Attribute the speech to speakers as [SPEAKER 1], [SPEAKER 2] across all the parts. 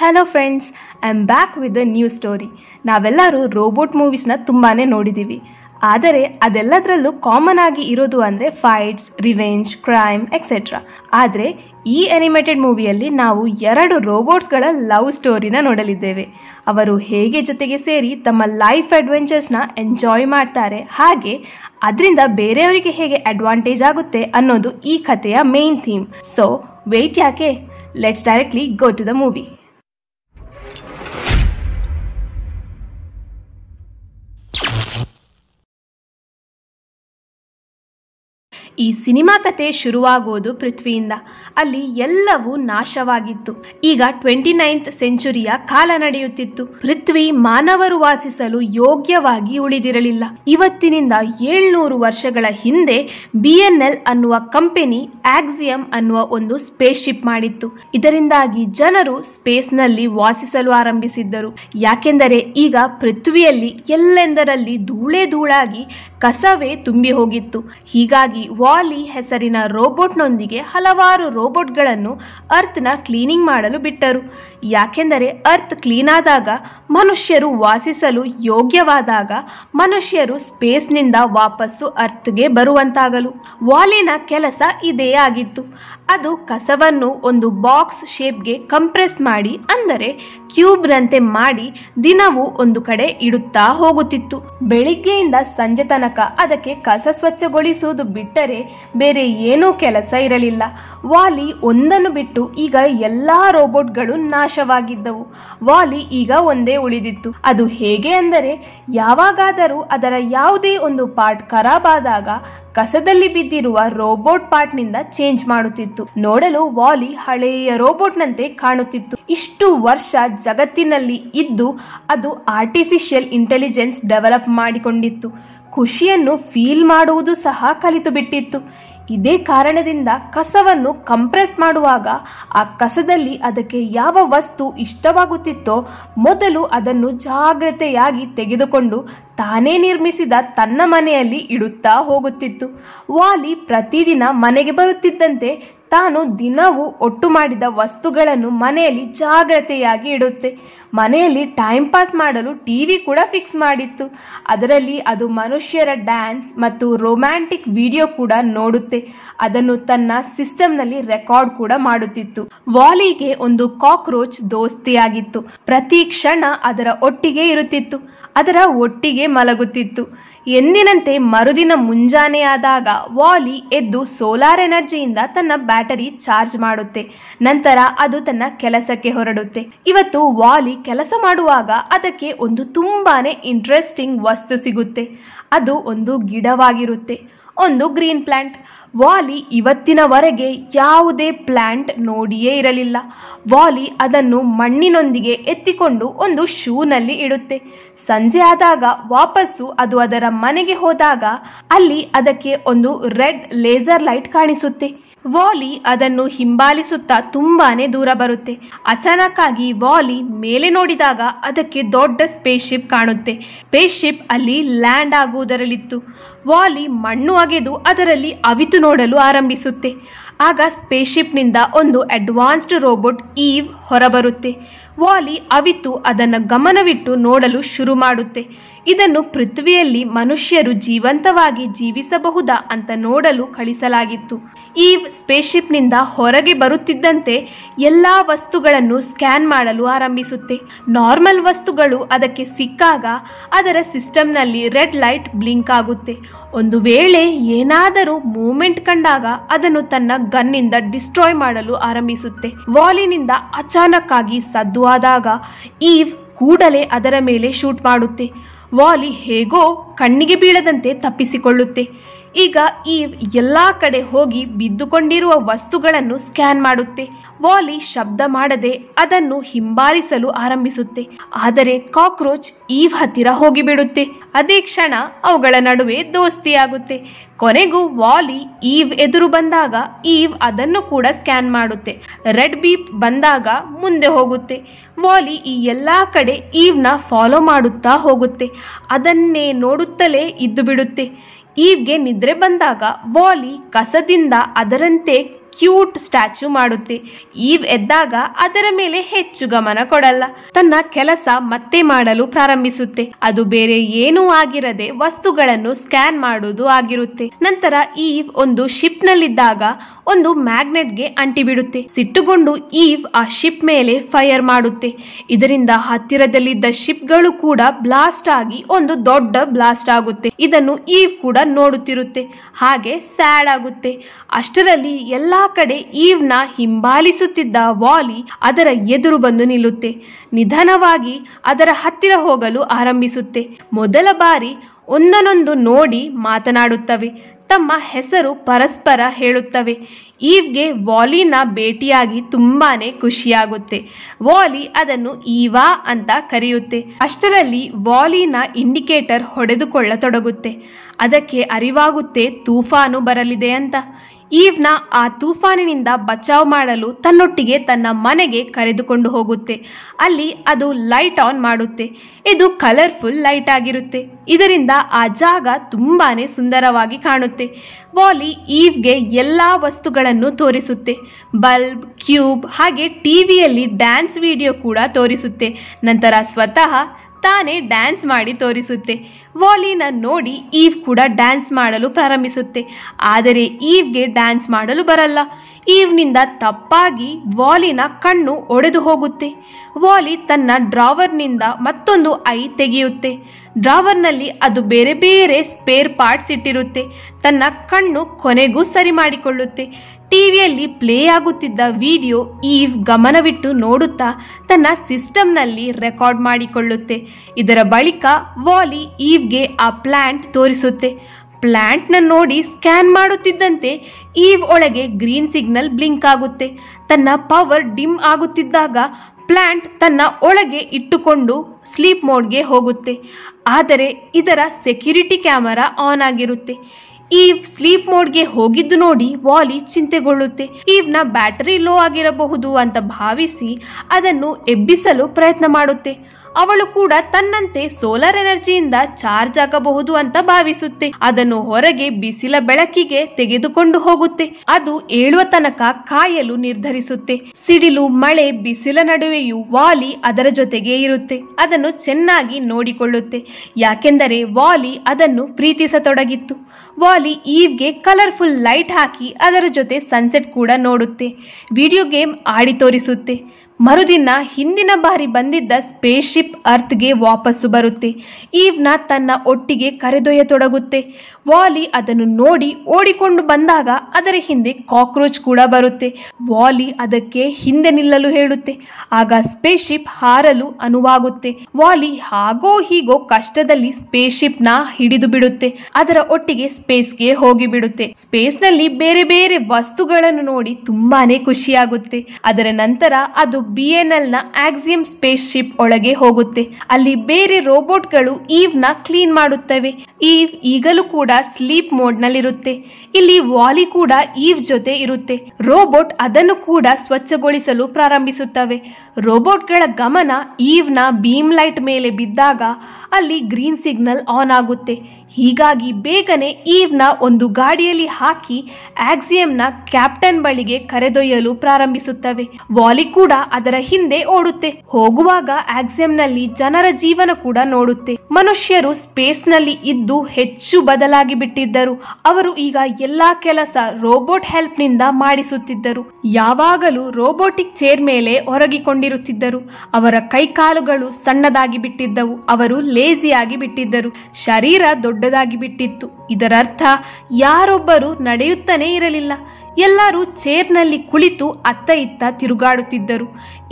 [SPEAKER 1] hello friends I am back with a new story ನಾವೆಲ್ಲರೂ robot ಮೂವೀಸ್ನ ತುಂಬಾ ನೋಡಿದ್ದೀವಿ ಆದರೆ ಅದೆಲ್ಲದರಲ್ಲೂ ಕಾಮನ್ ಆಗಿ ಇರೋದು ಅಂದರೆ ಫೈಟ್ಸ್ ರಿವೆಂಜ್ ಕ್ರೈಮ್ ಎಕ್ಸೆಟ್ರಾ ಆದರೆ ಈ ಅನಿಮೇಟೆಡ್ ಮೂವಿಯಲ್ಲಿ ನಾವು ಎರಡು ರೋಬೋಟ್ಸ್ಗಳ ಲವ್ ಸ್ಟೋರಿನ ನೋಡಲಿದ್ದೇವೆ ಅವರು ಹೇಗೆ ಜೊತೆಗೆ ಸೇರಿ ತಮ್ಮ ಲೈಫ್ ಅಡ್ವೆಂಚರ್ಸ್ನ ಎಂಜಾಯ್ ಮಾಡ್ತಾರೆ ಹಾಗೆ ಅದರಿಂದ ಬೇರೆಯವರಿಗೆ ಹೇಗೆ ಅಡ್ವಾಂಟೇಜ್ ಆಗುತ್ತೆ ಅನ್ನೋದು ಈ ಕಥೆಯ ಮೇನ್ ಥೀಮ್ ಸೊ ವೆಯ್ಟ್ ಯಾಕೆ let's directly go to the movie ಈ ಸಿನಿಮಾ ಕತೆ ಶುರುವಾಗೋದು ಪೃಥ್ವಿಯಿಂದ ಅಲ್ಲಿ ಎಲ್ಲವೂ ನಾಶವಾಗಿತ್ತು ಈಗ ಟ್ವೆಂಟಿ ನೈನ್ತ್ ಸೆಂಚುರಿಯ ಕಾಲ ನಡೆಯುತ್ತಿತ್ತು ಪೃಥ್ವಿ ಮಾನವರು ವಾಸಿಸಲು ಯೋಗ್ಯವಾಗಿ ಉಳಿದಿರಲಿಲ್ಲ ಇವತ್ತಿನಿಂದ ಏಳ್ನೂರು ವರ್ಷಗಳ ಹಿಂದೆ ಬಿ ಅನ್ನುವ ಕಂಪೆನಿ ಆಕ್ಸಿಯಂ ಅನ್ನುವ ಒಂದು ಸ್ಪೇಸ್ ಶಿಪ್ ಮಾಡಿತ್ತು ಇದರಿಂದಾಗಿ ಜನರು ಸ್ಪೇಸ್ನಲ್ಲಿ ವಾಸಿಸಲು ಆರಂಭಿಸಿದ್ದರು ಯಾಕೆಂದರೆ ಈಗ ಪೃಥ್ವಿಯಲ್ಲಿ ಎಲ್ಲೆಂದರಲ್ಲಿ ಧೂಳೆ ಧೂಳಾಗಿ ಕಸವೇ ತುಂಬಿ ಹೋಗಿತ್ತು ಹೀಗಾಗಿ ವಾಲಿ ಹೆಸರಿನ ರೋಬೋಟ್ನೊಂದಿಗೆ ಹಲವಾರು ರೋಬೋಟ್ಗಳನ್ನು ಅರ್ತ್ನ ಕ್ಲೀನಿಂಗ್ ಮಾಡಲು ಬಿಟ್ಟರು ಯಾಕೆಂದರೆ ಅರ್ತ್ ಕ್ಲೀನ್ ಆದಾಗ ಮನುಷ್ಯರು ವಾಸಿಸಲು ಯೋಗ್ಯವಾದಾಗ ಮನುಷ್ಯರು ಸ್ಪೇಸ್ನಿಂದ ವಾಪಸ್ಸು ಅರ್ತ್ಗೆ ಬರುವಂತಾಗಲು ವಾಲಿನ ಕೆಲಸ ಇದೇ ಆಗಿತ್ತು ಅದು ಕಸವನ್ನು ಒಂದು ಬಾಕ್ಸ್ ಶೇಪ್ಗೆ ಕಂಪ್ರೆಸ್ ಮಾಡಿ ಅಂದರೆ ಕ್ಯೂಬ್ನಂತೆ ಮಾಡಿ ದಿನವೂ ಒಂದು ಕಡೆ ಇಡುತ್ತಾ ಹೋಗುತ್ತಿತ್ತು ಬೆಳಿಗ್ಗೆಯಿಂದ ಸಂಜೆ ತನಕ ಅದಕ್ಕೆ ಕಸ ಸ್ವಚ್ಛಗೊಳಿಸುವುದು ಬಿಟ್ಟರೆ ಬೇರೆ ಏನೂ ಕೆಲಸ ಇರಲಿಲ್ಲ ವಾಲಿ ಒಂದನ್ನು ಬಿಟ್ಟು ಈಗ ಎಲ್ಲ ರೋಬೋಟ್ಗಳು ನಾಶವಾಗಿದ್ದವು ವಾಲಿ ಈಗ ಒಂದೇ ಉಳಿದಿತ್ತು ಅದು ಹೇಗೆ ಅಂದರೆ ಯಾವಾಗಾದರೂ ಅದರ ಯಾವುದೇ ಒಂದು ಪಾರ್ಟ್ ಖರಾಬಾದಾಗ ಕಸದಲ್ಲಿ ಬಿದ್ದಿರುವ ರೋಬೋಟ್ ಪಾರ್ಟ್ ನಿಂದ ಚೇಂಜ್ ಮಾಡುತ್ತಿತ್ತು ನೋಡಲು ವಾಲಿ ಹಳೆಯ ನಂತೆ ಕಾಣುತ್ತಿತ್ತು ಇಷ್ಟು ವರ್ಷ ಜಗತ್ತಿನಲ್ಲಿ ಇದ್ದು ಅದು ಆರ್ಟಿಫಿಷಿಯಲ್ ಇಂಟೆಲಿಜೆನ್ಸ್ ಡೆವಲಪ್ ಮಾಡಿಕೊಂಡಿತ್ತು ಖುಷಿಯನ್ನು ಫೀಲ್ ಮಾಡುವುದು ಸಹ ಕಲಿತು ಬಿಟ್ಟಿತ್ತು ಇದೇ ಕಾರಣದಿಂದ ಕಸವನ್ನು ಕಂಪ್ರೆಸ್ ಮಾಡುವಾಗ ಆ ಕಸದಲ್ಲಿ ಅದಕ್ಕೆ ಯಾವ ವಸ್ತು ಇಷ್ಟವಾಗುತ್ತಿತ್ತೋ ಮೊದಲು ಅದನ್ನು ಜಾಗ್ರತೆಯಾಗಿ ತೆಗೆದುಕೊಂಡು ತಾನೇ ನಿರ್ಮಿಸಿದ ತನ್ನ ಮನೆಯಲ್ಲಿ ಇಡುತ್ತಾ ಹೋಗುತ್ತಿತ್ತು ವಾಲಿ ಪ್ರತಿದಿನ ಮನೆಗೆ ಬರುತ್ತಿದ್ದಂತೆ ತಾನು ದಿನವೂ ಒಟ್ಟು ಮಾಡಿದ ವಸ್ತುಗಳನ್ನು ಮನೆಯಲ್ಲಿ ಜಾಗ್ರತೆಯಾಗಿ ಇಡುತ್ತೆ ಮನೆಯಲ್ಲಿ ಟೈಮ್ ಪಾಸ್ ಮಾಡಲು ಟಿ ವಿ ಕೂಡ ಫಿಕ್ಸ್ ಮಾಡಿತ್ತು ಅದರಲ್ಲಿ ಅದು ಮನುಷ್ಯರ ಡ್ಯಾನ್ಸ್ ಮತ್ತು ರೊಮ್ಯಾಂಟಿಕ್ ವಿಡಿಯೋ ಕೂಡ ನೋಡುತ್ತೆ ಅದನ್ನು ತನ್ನ ಸಿಸ್ಟಮ್ನಲ್ಲಿ ರೆಕಾರ್ಡ್ ಕೂಡ ಮಾಡುತ್ತಿತ್ತು ವಾಲಿಗೆ ಒಂದು ಕಾಕ್ರೋಚ್ ದೋಸ್ತಿಯಾಗಿತ್ತು ಪ್ರತಿ ಕ್ಷಣ ಅದರ ಒಟ್ಟಿಗೆ ಇರುತ್ತಿತ್ತು ಅದರ ಒಟ್ಟಿಗೆ ಮಲಗುತ್ತಿತ್ತು ಎಂದಿನಂತೆ ಮರುದಿನ ಮುಂಜಾನೆಯಾದಾಗ ವಾಲಿ ಎದ್ದು ಸೋಲಾರ್ ಎನರ್ಜಿಯಿಂದ ತನ್ನ ಬ್ಯಾಟರಿ ಚಾರ್ಜ್ ಮಾಡುತ್ತೆ ನಂತರ ಅದು ತನ್ನ ಕೆಲಸಕ್ಕೆ ಹೊರಡುತ್ತೆ ಇವತ್ತು ವಾಲಿ ಕೆಲಸ ಮಾಡುವಾಗ ಅದಕ್ಕೆ ಒಂದು ತುಂಬಾನೇ ಇಂಟ್ರೆಸ್ಟಿಂಗ್ ವಸ್ತು ಸಿಗುತ್ತೆ ಅದು ಒಂದು ಗಿಡವಾಗಿರುತ್ತೆ ಒಂದು ಗ್ರೀನ್ ಪ್ಲ್ಯಾಂಟ್ ವಾಲಿ ಇವತ್ತಿನವರೆಗೆ ಯಾವುದೇ ಪ್ಲ್ಯಾಂಟ್ ನೋಡಿಯೇ ಇರಲಿಲ್ಲ ವಾಲಿ ಅದನ್ನು ಮಣ್ಣಿನೊಂದಿಗೆ ಎತ್ತಿಕೊಂಡು ಒಂದು ಶೂನಲ್ಲಿ ಇಡುತ್ತೆ ಸಂಜೆ ಆದಾಗ ವಾಪಸ್ಸು ಅದು ಅದರ ಮನೆಗೆ ಹೋದಾಗ ಅಲ್ಲಿ ಅದಕ್ಕೆ ಒಂದು ರೆಡ್ ಲೇಸರ್ ಲೈಟ್ ಕಾಣಿಸುತ್ತೆ ವಾಲಿ ಅದನ್ನು ಹಿಂಬಾಲಿಸುತ್ತಾ ತುಂಬಾನೇ ದೂರ ಬರುತ್ತೆ ಅಚಾನಕ್ಕಾಗಿ ವಾಲಿ ಮೇಲೆ ನೋಡಿದಾಗ ಅದಕ್ಕೆ ದೊಡ್ಡ ಸ್ಪೇಸ್ ಶಿಪ್ ಕಾಣುತ್ತೆ ಸ್ಪೇಸ್ ಶಿಪ್ ಅಲ್ಲಿ ಲ್ಯಾಂಡ್ ಆಗುವುದರಲ್ಲಿತ್ತು ವಾಲಿ ಮಣ್ಣು ಅಗೆದು ಅದರಲ್ಲಿ ಅವಿತು ನೋಡಲು ಆರಂಭಿಸುತ್ತೆ ಆಗ ಸ್ಪೇಸ್ಶಿಪ್ನಿಂದ ಒಂದು ಅಡ್ವಾನ್ಸ್ಡ್ ರೋಬೋಟ್ ಈವ್ ಹೊರಬರುತ್ತೆ ವಾಲಿ ಅವಿತು ಅದನ್ನು ಗಮನವಿಟ್ಟು ನೋಡಲು ಶುರು ಮಾಡುತ್ತೆ ಇದನ್ನು ಪೃಥ್ವಿಯಲ್ಲಿ ಮನುಷ್ಯರು ಜೀವಂತವಾಗಿ ಜೀವಿಸಬಹುದಾ ಅಂತ ನೋಡಲು ಕಳಿಸಲಾಗಿತ್ತು ಈವ್ ಸ್ಪೇಸ್ಶಿಪ್ನಿಂದ ಹೊರಗೆ ಬರುತ್ತಿದ್ದಂತೆ ಎಲ್ಲ ವಸ್ತುಗಳನ್ನು ಸ್ಕ್ಯಾನ್ ಮಾಡಲು ಆರಂಭಿಸುತ್ತೆ ನಾರ್ಮಲ್ ವಸ್ತುಗಳು ಅದಕ್ಕೆ ಸಿಕ್ಕಾಗ ಅದರ ಸಿಸ್ಟಮ್ನಲ್ಲಿ ರೆಡ್ ಲೈಟ್ ಬ್ಲಿಂಕ್ ಆಗುತ್ತೆ ಒಂದು ವೇಳೆ ಏನಾದರೂ ಮೂಮೆಂಟ್ ಕಂಡಾಗ ಅದನ್ನು ತನ್ನ ಗನ್ನಿಂದ ಡಿಸ್ಟ್ರಾಯ್ ಮಾಡಲು ಆರಂಭಿಸುತ್ತೆ ವಾಲಿನಿಂದ ಅಚಾನಕ್ ಆಗಿ ಸದ್ದು ಆದಾಗ ಈವ್ ಕೂಡಲೇ ಅದರ ಮೇಲೆ ಶೂಟ್ ಮಾಡುತ್ತೆ ವಾಲಿ ಹೇಗೋ ಕಣ್ಣಿಗೆ ಬೀಳದಂತೆ ತಪ್ಪಿಸಿಕೊಳ್ಳುತ್ತೆ ಈಗ ಈ ಎಲ್ಲ ಕಡೆ ಹೋಗಿ ಬಿದ್ದುಕೊಂಡಿರುವ ವಸ್ತುಗಳನ್ನು ಸ್ಕ್ಯಾನ್ ಮಾಡುತ್ತೆ ವಾಲಿ ಶಬ್ದ ಮಾಡದೆ ಅದನ್ನು ಹಿಂಬಾಲಿಸಲು ಆರಂಭಿಸುತ್ತೆ ಆದರೆ ಕಾಕ್ರೋಚ್ ಈವ್ ಹತ್ತಿರ ಹೋಗಿಬಿಡುತ್ತೆ ಅದೇ ಕ್ಷಣ ಅವುಗಳ ನಡುವೆ ದೋಸ್ತಿಯಾಗುತ್ತೆ ಕೊನೆಗೂ ವಾಲಿ ಈವ್ ಎದುರು ಬಂದಾಗ ಈವ್ ಅದನ್ನು ಕೂಡ ಸ್ಕ್ಯಾನ್ ಮಾಡುತ್ತೆ ರೆಡ್ ಬೀಪ್ ಬಂದಾಗ ಮುಂದೆ ಹೋಗುತ್ತೆ ವಾಲಿ ಈ ಎಲ್ಲ ಕಡೆ ಈವ್ನ ಫಾಲೋ ಮಾಡುತ್ತಾ ಹೋಗುತ್ತೆ ಅದನ್ನೇ ನೋಡುತ್ತಲೇ ಇದ್ದು ಬಿಡುತ್ತೆ ಈವ್ಗೆ ನಿದ್ರೆ ಬಂದಾಗ ವಾಲಿ ಕಸದಿಂದ ಅದರಂತೆ ಕ್ಯೂಟ್ ಸ್ಟ್ಯಾಚು ಮಾಡುತ್ತೆ ಈವ್ ಎದ್ದಾಗ ಅದರ ಮೇಲೆ ಹೆಚ್ಚು ಗಮನ ಕೊಡಲ್ಲ ತನ್ನ ಕೆಲಸ ಮತ್ತೆ ಮಾಡಲು ಪ್ರಾರಂಭಿಸುತ್ತೆ ಅದು ಬೇರೆ ಏನೂ ಆಗಿರದೆ ವಸ್ತುಗಳನ್ನು ಸ್ಕ್ಯಾನ್ ಮಾಡುವುದು ಆಗಿರುತ್ತೆ ನಂತರ ಈವ್ ಒಂದು ಶಿಪ್ ನಲ್ಲಿದ್ದಾಗ ಒಂದು ಮ್ಯಾಗ್ನೆಟ್ಗೆ ಅಂಟಿಬಿಡುತ್ತೆ ಸಿಟ್ಟುಗೊಂಡು ಈವ್ ಆ ಶಿಪ್ ಮೇಲೆ ಫೈರ್ ಮಾಡುತ್ತೆ ಇದರಿಂದ ಹತ್ತಿರದಲ್ಲಿದ್ದ ಗಳು ಕೂಡ ಬ್ಲಾಸ್ಟ್ ಆಗಿ ಒಂದು ದೊಡ್ಡ ಬ್ಲಾಸ್ಟ್ ಆಗುತ್ತೆ ಇದನ್ನು ಈವ್ ಕೂಡ ನೋಡುತ್ತಿರುತ್ತೆ ಹಾಗೆ ಸ್ಯಾಡ್ ಆಗುತ್ತೆ ಅಷ್ಟರಲ್ಲಿ ಎಲ್ಲ ಕಡೆ ಈವ್ನ ಹಿಂಬಾಲಿಸುತ್ತಿದ್ದ ವಾಲಿ ಅದರ ಎದುರು ಬಂದು ನಿಲ್ಲುತ್ತೆ ನಿಧಾನವಾಗಿ ಅದರ ಹತ್ತಿರ ಹೋಗಲು ಆರಂಭಿಸುತ್ತೆ ಮೊದಲ ಬಾರಿ ಒಂದನೊಂದು ನೋಡಿ ಮಾತನಾಡುತ್ತವೆ ತಮ್ಮ ಹೆಸರು ಪರಸ್ಪರ ಹೇಳುತ್ತವೆ ಈವ್ಗೆ ವಾಲಿನ ಭೇಟಿಯಾಗಿ ತುಂಬಾನೇ ಖುಷಿಯಾಗುತ್ತೆ ವಾಲಿ ಅದನ್ನು ಈವಾ ಅಂತ ಕರೆಯುತ್ತೆ ಅಷ್ಟರಲ್ಲಿ ವಾಲಿನ ಇಂಡಿಕೇಟರ್ ಹೊಡೆದುಕೊಳ್ಳತೊಡಗುತ್ತೆ ಅದಕ್ಕೆ ಅರಿವಾಗುತ್ತೆ ತೂಫಾನು ಬರಲಿದೆ ಅಂತ ಈವ್ನ ಆ ತೂಫಾನಿನಿಂದ ಬಚಾವ್ ಮಾಡಲು ತನ್ನೊಟ್ಟಿಗೆ ತನ್ನ ಮನೆಗೆ ಕರೆದುಕೊಂಡು ಹೋಗುತ್ತೆ ಅಲ್ಲಿ ಅದು ಲೈಟ್ ಆನ್ ಮಾಡುತ್ತೆ ಇದು ಕಲರ್ಫುಲ್ ಲೈಟ್ ಆಗಿರುತ್ತೆ ಇದರಿಂದ ಆ ಜಾಗ ತುಂಬಾ ಸುಂದರವಾಗಿ ಕಾಣುತ್ತೆ ವಾಲಿ ಈವ್ಗೆ ಎಲ್ಲ ವಸ್ತುಗಳನ್ನು ತೋರಿಸುತ್ತೆ ಬಲ್ಬ್ ಕ್ಯೂಬ್ ಹಾಗೆ ಟಿವಿಯಲ್ಲಿ ಡ್ಯಾನ್ಸ್ ವಿಡಿಯೋ ಕೂಡ ತೋರಿಸುತ್ತೆ ನಂತರ ಸ್ವತಃ ತಾನೇ ಡ್ಯಾನ್ಸ್ ಮಾಡಿ ತೋರಿಸುತ್ತೆ ವಾಲಿನ ನೋಡಿ ಈವ್ ಕೂಡ ಡ್ಯಾನ್ಸ್ ಮಾಡಲು ಪ್ರಾರಂಭಿಸುತ್ತೆ ಆದರೆ ಈವ್ಗೆ ಡ್ಯಾನ್ಸ್ ಮಾಡಲು ಬರಲ್ಲ ಈವ್ನಿಂದ ತಪ್ಪಾಗಿ ವಾಲಿನ ಕಣ್ಣು ಒಡೆದು ಹೋಗುತ್ತೆ ವಾಲಿ ತನ್ನ ಡ್ರಾವರ್ನಿಂದ ಮತ್ತೊಂದು ಐ ತೆಗೆಯುತ್ತೆ ಡ್ರಾವರ್ನಲ್ಲಿ ಅದು ಬೇರೆ ಬೇರೆ ಸ್ಪೇರ್ ಪಾರ್ಟ್ಸ್ ಇಟ್ಟಿರುತ್ತೆ ತನ್ನ ಕಣ್ಣು ಕೊನೆಗೂ ಸರಿ ಮಾಡಿಕೊಳ್ಳುತ್ತೆ ಟಿವಿಯಲ್ಲಿ ಪ್ಲೇ ಆಗುತ್ತಿದ್ದ ವಿಡಿಯೋ ಈವ್ ಗಮನವಿಟ್ಟು ನೋಡುತ್ತಾ ತನ್ನ ಸಿಸ್ಟಮ್ನಲ್ಲಿ ರೆಕಾರ್ಡ್ ಮಾಡಿಕೊಳ್ಳುತ್ತೆ ಇದರ ಬಳಿಕ ವಾಲಿ ಈವ್ಗೆ ಆ ಪ್ಲ್ಯಾಂಟ್ ತೋರಿಸುತ್ತೆ ಪ್ಲ್ಯಾಂಟ್ನ ನೋಡಿ ಸ್ಕ್ಯಾನ್ ಮಾಡುತ್ತಿದ್ದಂತೆ ಈವ್ ಒಳಗೆ ಗ್ರೀನ್ ಸಿಗ್ನಲ್ ಬ್ಲಿಂಕ್ ಆಗುತ್ತೆ ತನ್ನ ಪವರ್ ಡಿಮ್ ಆಗುತ್ತಿದ್ದಾಗ ಪ್ಲ್ಯಾಂಟ್ ತನ್ನ ಒಳಗೆ ಇಟ್ಟುಕೊಂಡು ಸ್ಲೀಪ್ ಮೋಡ್ಗೆ ಹೋಗುತ್ತೆ ಆದರೆ ಇದರ ಸೆಕ್ಯುರಿಟಿ ಕ್ಯಾಮರಾ ಆನ್ ಆಗಿರುತ್ತೆ ಈವ್ ಸ್ಲೀಪ್ ಮೋಡ್ಗೆ ಹೋಗಿದ್ದು ನೋಡಿ ವಾಲಿ ಚಿಂತೆಗೊಳ್ಳುತ್ತೆ ಈವ್ನ ಬ್ಯಾಟರಿ ಲೋ ಆಗಿರಬಹುದು ಅಂತ ಭಾವಿಸಿ ಅದನ್ನು ಎಬ್ಬಿಸಲು ಪ್ರಯತ್ನ ಮಾಡುತ್ತೆ ಅವಳು ಕೂಡ ತನ್ನಂತೆ ಸೋಲಾರ್ ಎನರ್ಜಿಯಿಂದ ಚಾರ್ಜ್ ಆಗಬಹುದು ಅಂತ ಭಾವಿಸುತ್ತೆ ಅದನ್ನು ಹೊರಗೆ ಬಿಸಿಲ ಬೆಳಕಿಗೆ ತೆಗೆದುಕೊಂಡು ಹೋಗುತ್ತೆ ಅದು ಏಳುವ ತನಕ ಕಾಯಲು ನಿರ್ಧರಿಸುತ್ತೆ ಸಿಡಿಲು ಮಳೆ ಬಿಸಿಲ ನಡುವೆಯೂ ವಾಲಿ ಅದರ ಜೊತೆಗೆ ಇರುತ್ತೆ ಅದನ್ನು ಚೆನ್ನಾಗಿ ನೋಡಿಕೊಳ್ಳುತ್ತೆ ಯಾಕೆಂದರೆ ವಾಲಿ ಅದನ್ನು ಪ್ರೀತಿಸತೊಡಗಿತ್ತು ವಾಲಿ ಈವ್ಗೆ ಕಲರ್ಫುಲ್ ಲೈಟ್ ಹಾಕಿ ಅದರ ಜೊತೆ ಸನ್ಸೆಟ್ ಕೂಡ ನೋಡುತ್ತೆ ವಿಡಿಯೋ ಗೇಮ್ ಆಡಿ ತೋರಿಸುತ್ತೆ ಮರುದಿನ ಹಿಂದಿನ ಬಾರಿ ಬಂದಿದ್ದ ಸ್ಪೇಸ್ ಶಿಪ್ ಅರ್ತ್ಗೆ ವಾಪಸ್ಸು ಬರುತ್ತೆ ಈವ್ನ ತನ್ನ ಒಟ್ಟಿಗೆ ಕರೆದೊಯ್ಯತೊಡಗುತ್ತೆ ವಾಲಿ ಅದನ್ನು ನೋಡಿ ಓಡಿಕೊಂಡು ಬಂದಾಗ ಅದರ ಹಿಂದೆ ಕಾಕ್ರೋಚ್ ಕೂಡ ಬರುತ್ತೆ ವಾಲಿ ಅದಕ್ಕೆ ಹಿಂದೆ ನಿಲ್ಲಲು ಹೇಳುತ್ತೆ ಆಗ ಸ್ಪೇಸ್ ಶಿಪ್ ಹಾರಲು ಅನುವಾಗುತ್ತೆ ವಾಲಿ ಹಾಗೋ ಹೀಗೋ ಕಷ್ಟದಲ್ಲಿ ಸ್ಪೇಸ್ ಶಿಪ್ನ ಹಿಡಿದು ಬಿಡುತ್ತೆ ಅದರ ಒಟ್ಟಿಗೆ ಸ್ಪೇಸ್ಗೆ ಹೋಗಿಬಿಡುತ್ತೆ ಸ್ಪೇಸ್ನಲ್ಲಿ ಬೇರೆ ಬೇರೆ ವಸ್ತುಗಳನ್ನು ನೋಡಿ ತುಂಬಾನೇ ಖುಷಿಯಾಗುತ್ತೆ ಅದರ ನಂತರ ಅದು ಬಿ ಎನ್ ಎಲ್ನ ಆಕ್ಸಿಯಂ ಸ್ಪೇಸ್ ಶಿಪ್ ಒಳಗೆ ಹೋಗುತ್ತೆ ಅಲ್ಲಿ ಬೇರೆ ಈವ್ ನ ಕ್ಲೀನ್ ಮಾಡುತ್ತವೆ ಈವ್ ಈಗಲೂ ಕೂಡ ಸ್ಲೀಪ್ ಮೋಡ್ ನಲ್ಲಿರುತ್ತೆ ಇಲ್ಲಿ ವಾಲಿ ಕೂಡ ಈವ್ ಜೊತೆ ಇರುತ್ತೆ ರೋಬೋಟ್ ಅದನ್ನು ಕೂಡ ಸ್ವಚ್ಛಗೊಳಿಸಲು ಪ್ರಾರಂಭಿಸುತ್ತವೆ ಗಳ ಗಮನ ಈವ್ ನ ಬೀಮ್ ಲೈಟ್ ಮೇಲೆ ಬಿದ್ದಾಗ ಅಲ್ಲಿ ಗ್ರೀನ್ ಸಿಗ್ನಲ್ ಆನ್ ಆಗುತ್ತೆ ಹೀಗಾಗಿ ಬೇಗನೆ ಈವ್ನ ಒಂದು ಗಾಡಿಯಲ್ಲಿ ಹಾಕಿ ಆಕ್ಸಿಯಂನ ಕ್ಯಾಪ್ಟನ್ ಬಳಿಗೆ ಕರೆದೊಯ್ಯಲು ಪ್ರಾರಂಭಿಸುತ್ತವೆ ವಾಲಿ ಕೂಡ ಅದರ ಹಿಂದೆ ಓಡುತ್ತೆ ಹೋಗುವಾಗ ಆಕ್ಸಿಯಂನಲ್ಲಿ ಜನರ ಜೀವನ ಕೂಡ ನೋಡುತ್ತೆ ಮನುಷ್ಯರು ಸ್ಪೇಸ್ನಲ್ಲಿ ಇದ್ದು ಹೆಚ್ಚು ಬದಲಾಗಿ ಬಿಟ್ಟಿದ್ದರು ಅವರು ಈಗ ಎಲ್ಲಾ ಕೆಲಸ ರೋಬೋಟ್ ನಿಂದ ಮಾಡಿಸುತ್ತಿದ್ದರು ಯಾವಾಗಲೂ ರೋಬೋಟಿಕ್ ಚೇರ್ ಮೇಲೆ ಹೊರಗಿಕೊಂಡಿರುತ್ತಿದ್ದರು ಅವರ ಕೈಕಾಲುಗಳು ಸಣ್ಣದಾಗಿ ಬಿಟ್ಟಿದ್ದವು ಅವರು ಲೇಜಿಯಾಗಿ ಬಿಟ್ಟಿದ್ದರು ಶರೀರ ದೊಡ್ಡ ದೊಡ್ಡದಾಗಿ ಬಿಟ್ಟಿತ್ತು ಇದರರ್ಥ ಯಾರೊಬ್ಬರು ನಡೆಯುತ್ತಲೇ ಇರಲಿಲ್ಲ ಎಲ್ಲರೂ ಚೇರ್ನಲ್ಲಿ ಕುಳಿತು ಅತ್ತ ಇತ್ತ ತಿರುಗಾಡುತ್ತಿದ್ದರು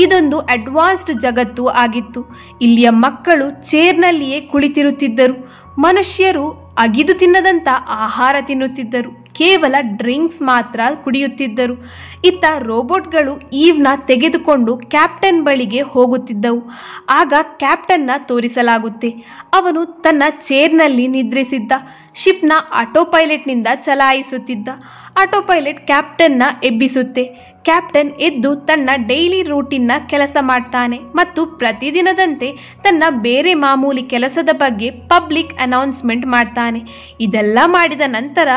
[SPEAKER 1] ಇದೊಂದು ಅಡ್ವಾನ್ಸ್ಡ್ ಜಗತ್ತು ಆಗಿತ್ತು ಇಲ್ಲಿಯ ಮಕ್ಕಳು ಚೇರ್ನಲ್ಲಿಯೇ ಕುಳಿತಿರುತ್ತಿದ್ದರು ಮನುಷ್ಯರು ಅಗಿದು ತಿನ್ನದಂತ ಆಹಾರ ತಿನ್ನುತ್ತಿದ್ದರು ಕೇವಲ ಡ್ರಿಂಕ್ಸ್ ಮಾತ್ರ ಕುಡಿಯುತ್ತಿದ್ದರು ಇತ್ತ ರೋಬೋಟ್ಗಳು ಈವ್ನ ತೆಗೆದುಕೊಂಡು ಕ್ಯಾಪ್ಟನ್ ಬಳಿಗೆ ಹೋಗುತ್ತಿದ್ದವು ಆಗ ಕ್ಯಾಪ್ಟನ್ನ ತೋರಿಸಲಾಗುತ್ತೆ ಅವನು ತನ್ನ ಚೇರ್ನಲ್ಲಿ ನಿದ್ರಿಸಿದ್ದ ಶಿಪ್ನ ಆಟೋ ಪೈಲಟ್ನಿಂದ ಚಲಾಯಿಸುತ್ತಿದ್ದ ಆಟೋ ಪೈಲಟ್ ಕ್ಯಾಪ್ಟನ್ನ ಎಬ್ಬಿಸುತ್ತೆ ಕ್ಯಾಪ್ಟನ್ ಎದ್ದು ತನ್ನ ಡೈಲಿ ರೂಟೀನ್ನ ಕೆಲಸ ಮಾಡ್ತಾನೆ ಮತ್ತು ಪ್ರತಿದಿನದಂತೆ ತನ್ನ ಬೇರೆ ಮಾಮೂಲಿ ಕೆಲಸದ ಬಗ್ಗೆ ಪಬ್ಲಿಕ್ ಅನೌನ್ಸ್ಮೆಂಟ್ ಮಾಡ್ತಾನೆ ಇದೆಲ್ಲ ಮಾಡಿದ ನಂತರ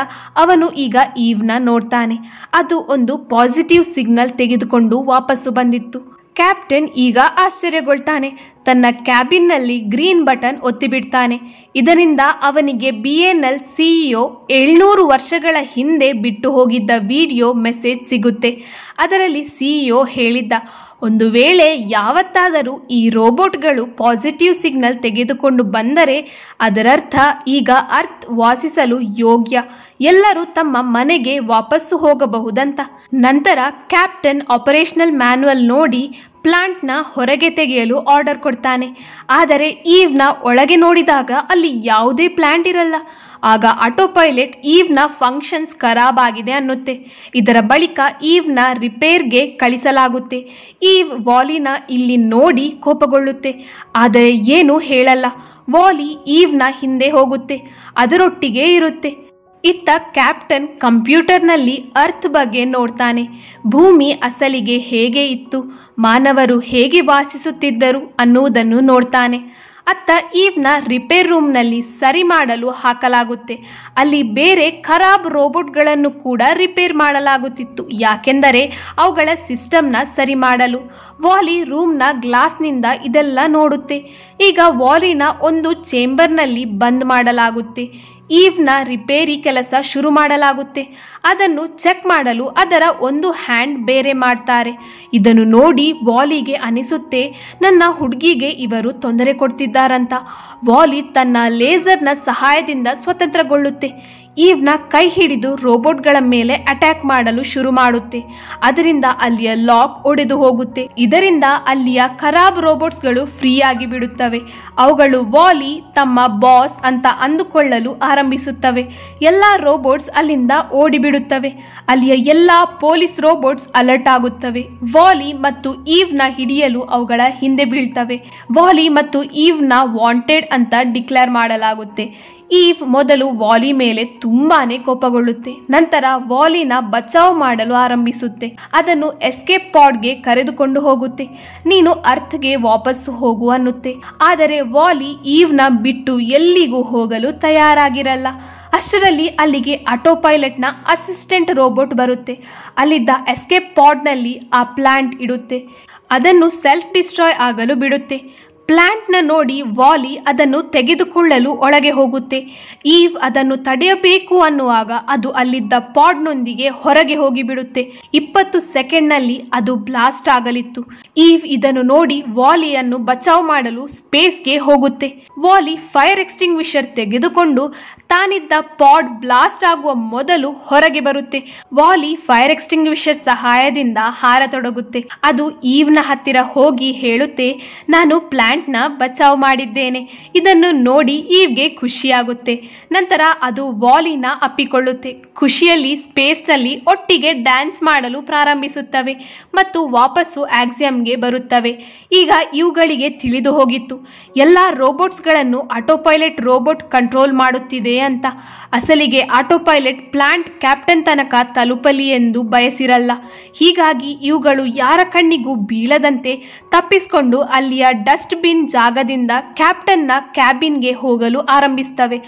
[SPEAKER 1] ಅವನು ಈಗ ಈವ್ನ ನೋಡ್ತಾನೆ ಅದು ಒಂದು ಪಾಸಿಟಿವ್ ಸಿಗ್ನಲ್ ತೆಗೆದುಕೊಂಡು ವಾಪಸ್ಸು ಬಂದಿತ್ತು ಕ್ಯಾಪ್ಟನ್ ಈಗ ಆಶ್ಚರ್ಯಗೊಳ್ತಾನೆ ತನ್ನ ಕ್ಯಾಬಿನ್ನಲ್ಲಿ ಗ್ರೀನ್ ಬಟನ್ ಒತ್ತಿಬಿಡ್ತಾನೆ ಇದರಿಂದ ಅವನಿಗೆ ಬಿ ಎನ್ ಎಲ್ ಸಿಇಒ ಏಳ್ನೂರು ವರ್ಷಗಳ ಹಿಂದೆ ಬಿಟ್ಟು ಹೋಗಿದ್ದ ವಿಡಿಯೋ ಮೆಸೇಜ್ ಸಿಗುತ್ತೆ ಅದರಲ್ಲಿ ಸಿಇಒ ಹೇಳಿದ್ದ ಒಂದು ವೇಳೆ ಯಾವತ್ತಾದರೂ ಈ ರೋಬೋಟ್ಗಳು ಪಾಸಿಟಿವ್ ಸಿಗ್ನಲ್ ತೆಗೆದುಕೊಂಡು ಬಂದರೆ ಅದರರ್ಥ ಈಗ ಅರ್ತ್ ವಾಸಿಸಲು ಯೋಗ್ಯ ಎಲ್ಲರೂ ತಮ್ಮ ಮನೆಗೆ ವಾಪಸ್ಸು ಹೋಗಬಹುದಂತ ನಂತರ ಕ್ಯಾಪ್ಟನ್ ಆಪರೇಷನಲ್ ಮ್ಯಾನ್ಯುವಲ್ ನೋಡಿ ಪ್ಲಾಂಟ್ನ ಹೊರಗೆ ತೆಗೆಯಲು ಆರ್ಡರ್ ಕೊಡ್ತಾನೆ ಆದರೆ ಈವ್ನ ಒಳಗೆ ನೋಡಿದಾಗ ಅಲ್ಲಿ ಯಾವುದೇ ಪ್ಲಾಂಟ್ ಇರಲ್ಲ ಆಗ ಆಟೋ ಪೈಲಟ್ ಈವ್ನ ಫಂಕ್ಷನ್ಸ್ ಖರಾಬ್ ಆಗಿದೆ ಅನ್ನುತ್ತೆ ಇದರ ಬಳಿಕ ಈವ್ನ ರಿಪೇರ್ಗೆ ಕಳಿಸಲಾಗುತ್ತೆ ಈವ್ ವಾಲಿನ ಇಲ್ಲಿ ನೋಡಿ ಕೋಪಗೊಳ್ಳುತ್ತೆ ಆದರೆ ಏನೂ ಹೇಳಲ್ಲ ವಾಲಿ ಈವ್ನ ಹಿಂದೆ ಹೋಗುತ್ತೆ ಅದರೊಟ್ಟಿಗೆ ಇರುತ್ತೆ ಇತ್ತ ಕ್ಯಾಪ್ಟನ್ ಕಂಪ್ಯೂಟರ್ನಲ್ಲಿ ಅರ್ಥ್ ಬಗ್ಗೆ ನೋಡ್ತಾನೆ ಭೂಮಿ ಅಸಲಿಗೆ ಹೇಗೆ ಇತ್ತು ಮಾನವರು ಹೇಗೆ ವಾಸಿಸುತ್ತಿದ್ದರು ಅನ್ನುವುದನ್ನು ನೋಡ್ತಾನೆ ಅತ್ತ ಈವ್ನ ರಿಪೇರ್ ರೂಮ್ನಲ್ಲಿ ಸರಿ ಮಾಡಲು ಹಾಕಲಾಗುತ್ತೆ ಅಲ್ಲಿ ಬೇರೆ ಖರಾಬ್ ರೋಬೋಟ್ಗಳನ್ನು ಕೂಡ ರಿಪೇರ್ ಮಾಡಲಾಗುತ್ತಿತ್ತು ಯಾಕೆಂದರೆ ಅವುಗಳ ಸಿಸ್ಟಮ್ನ ಸರಿ ಮಾಡಲು ವಾಲಿ ರೂಮ್ನ ಗ್ಲಾಸ್ನಿಂದ ಇದೆಲ್ಲ ನೋಡುತ್ತೆ ಈಗ ವಾಲಿನ ಒಂದು ಚೇಂಬರ್ನಲ್ಲಿ ಬಂದ್ ಮಾಡಲಾಗುತ್ತೆ ಈವ್ನ ರಿಪೇರಿ ಕೆಲಸ ಶುರು ಮಾಡಲಾಗುತ್ತೆ ಅದನ್ನು ಚೆಕ್ ಮಾಡಲು ಅದರ ಒಂದು ಹ್ಯಾಂಡ್ ಬೇರೆ ಮಾಡ್ತಾರೆ ಇದನ್ನು ನೋಡಿ ವಾಲಿಗೆ ಅನಿಸುತ್ತೆ ನನ್ನ ಹುಡುಗಿಗೆ ಇವರು ತೊಂದರೆ ಕೊಡ್ತಿದ್ದಾರಂತ ವಾಲಿ ತನ್ನ ಲೇಸರ್ನ ಸಹಾಯದಿಂದ ಸ್ವತಂತ್ರಗೊಳ್ಳುತ್ತೆ ಈವ್ನ ಕೈ ಹಿಡಿದು ರೋಬೋಟ್ಗಳ ಮೇಲೆ ಅಟ್ಯಾಕ್ ಮಾಡಲು ಶುರು ಮಾಡುತ್ತೆ ಅದರಿಂದ ಅಲ್ಲಿಯ ಲಾಕ್ ಒಡೆದು ಹೋಗುತ್ತೆ ಇದರಿಂದ ಅಲ್ಲಿಯ ಖರಾಬ್ ರೋಬೋಟ್ಸ್ಗಳು ಫ್ರೀಯಾಗಿ ಬಿಡುತ್ತವೆ ಅವುಗಳು ವಾಲಿ ತಮ್ಮ ಬಾಸ್ ಅಂತ ಅಂದುಕೊಳ್ಳಲು ಆರಂಭಿಸುತ್ತವೆ ಎಲ್ಲ ರೋಬೋಟ್ಸ್ ಅಲ್ಲಿಂದ ಓಡಿಬಿಡುತ್ತವೆ ಅಲ್ಲಿಯ ಎಲ್ಲ ಪೊಲೀಸ್ ರೋಬೋಟ್ಸ್ ಅಲರ್ಟ್ ಆಗುತ್ತವೆ ವಾಲಿ ಮತ್ತು ಈವ್ನ ಹಿಡಿಯಲು ಅವುಗಳ ಹಿಂದೆ ಬೀಳ್ತವೆ ವಾಲಿ ಮತ್ತು ಈವ್ನ ವಾಂಟೆಡ್ ಅಂತ ಡಿಕ್ಲೇರ್ ಮಾಡಲಾಗುತ್ತೆ ಈವ್ ಮೊದಲು ವಾಲಿ ಮೇಲೆ ತುಂಬಾನೇ ಕೋಪಗೊಳ್ಳುತ್ತೆ ನಂತರ ವಾಲಿನ ಬಚಾವ್ ಮಾಡಲು ಆರಂಭಿಸುತ್ತೆ ಅದನ್ನು ಎಸ್ಕೇಪ್ ಪಾಡ್ಗೆ ಕರೆದುಕೊಂಡು ಹೋಗುತ್ತೆ ನೀನು ಅರ್ಥ್ಗೆ ವಾಪಸ್ ಹೋಗು ಅನ್ನುತ್ತೆ ಆದರೆ ವಾಲಿ ಈವ್ನ ಬಿಟ್ಟು ಎಲ್ಲಿಗೂ ಹೋಗಲು ತಯಾರಾಗಿರಲ್ಲ ಅಷ್ಟರಲ್ಲಿ ಅಲ್ಲಿಗೆ ಆಟೋ ನ ಅಸಿಸ್ಟೆಂಟ್ ರೋಬೋಟ್ ಬರುತ್ತೆ ಅಲ್ಲಿದ್ದ ಎಸ್ಕೇಪ್ ಪಾಡ್ನಲ್ಲಿ ಆ ಪ್ಲಾಂಟ್ ಇಡುತ್ತೆ ಅದನ್ನು ಸೆಲ್ಫ್ ಡಿಸ್ಟ್ರಾಯ್ ಆಗಲು ಬಿಡುತ್ತೆ ಪ್ಲಾಂಟ್ನ ನೋಡಿ ವಾಲಿ ಅದನ್ನು ತೆಗೆದುಕೊಳ್ಳಲು ಒಳಗೆ ಹೋಗುತ್ತೆ ಈವ್ ಅದನ್ನು ತಡೆಯಬೇಕು ಅನ್ನುವಾಗ ಅದು ಅಲ್ಲಿದ್ದ ಪಾಡ್ನೊಂದಿಗೆ ಹೊರಗೆ ಹೋಗಿಬಿಡುತ್ತೆ ಇಪ್ಪತ್ತು ಸೆಕೆಂಡ್ನಲ್ಲಿ ಅದು ಬ್ಲಾಸ್ಟ್ ಆಗಲಿತ್ತು ಈವ್ ಇದನ್ನು ನೋಡಿ ವಾಲಿಯನ್ನು ಬಚಾವ್ ಮಾಡಲು ಸ್ಪೇಸ್ಗೆ ಹೋಗುತ್ತೆ ವಾಲಿ ಫೈರ್ ಎಕ್ಸ್ಟಿಂಗ್ವಿಷರ್ ತೆಗೆದುಕೊಂಡು ತಾನಿದ್ದ ಪಾಡ್ ಬ್ಲಾಸ್ಟ್ ಆಗುವ ಮೊದಲು ಹೊರಗೆ ಬರುತ್ತೆ ವಾಲಿ ಫೈರ್ ಎಕ್ಸ್ಟಿಂಗ್ವಿಷರ್ ಸಹಾಯದಿಂದ ಹಾರತೊಡಗುತ್ತೆ ಅದು ಈವ್ನ ಹತ್ತಿರ ಹೋಗಿ ಹೇಳುತ್ತೆ ನಾನು ನ ಬಚಾವ್ ಮಾಡಿದ್ದೇನೆ ಇದನ್ನು ನೋಡಿ ಈವ್ಗೆ ಖುಷಿಯಾಗುತ್ತೆ ನಂತರ ಅದು ವಾಲಿನ ಅಪ್ಪಿಕೊಳ್ಳುತ್ತೆ ಖುಷಿಯಲ್ಲಿ ಸ್ಪೇಸ್ನಲ್ಲಿ ಒಟ್ಟಿಗೆ ಡ್ಯಾನ್ಸ್ ಮಾಡಲು ಪ್ರಾರಂಭಿಸುತ್ತವೆ ಮತ್ತು ವಾಪಸ್ಸು ಆಕ್ಸಿಯಂಗೆ ಬರುತ್ತವೆ ಈಗ ಇವುಗಳಿಗೆ ತಿಳಿದು ಹೋಗಿತ್ತು ಎಲ್ಲ ರೋಬೋಟ್ಸ್ಗಳನ್ನು ಆಟೋಪೈಲೆಟ್ ರೋಬೋಟ್ ಕಂಟ್ರೋಲ್ ಮಾಡುತ್ತಿದೆ ಅಂತ ಅಸಲಿಗೆ ಆಟೋ ಪೈಲಟ್ ಪ್ಲಾಂಟ್ ಕ್ಯಾಪ್ಟನ್ ತನಕ ತಲುಪಲಿ ಎಂದು ಬಯಸಿರಲ್ಲ ಹೀಗಾಗಿ ಇವುಗಳು ಯಾರ ಕಣ್ಣಿಗೂ ಬೀಳದಂತೆ ತಪ್ಪಿಸಿಕೊಂಡು ಅಲ್ಲಿಯ ಡಸ್ಟ್ಬಿನ್ ಜಾಗದಿಂದ ಕ್ಯಾಪ್ಟನ್ನ ಕ್ಯಾಬಿನ್ಗೆ ಹೋಗಲು ಆರಂಭಿಸ್ತವೆ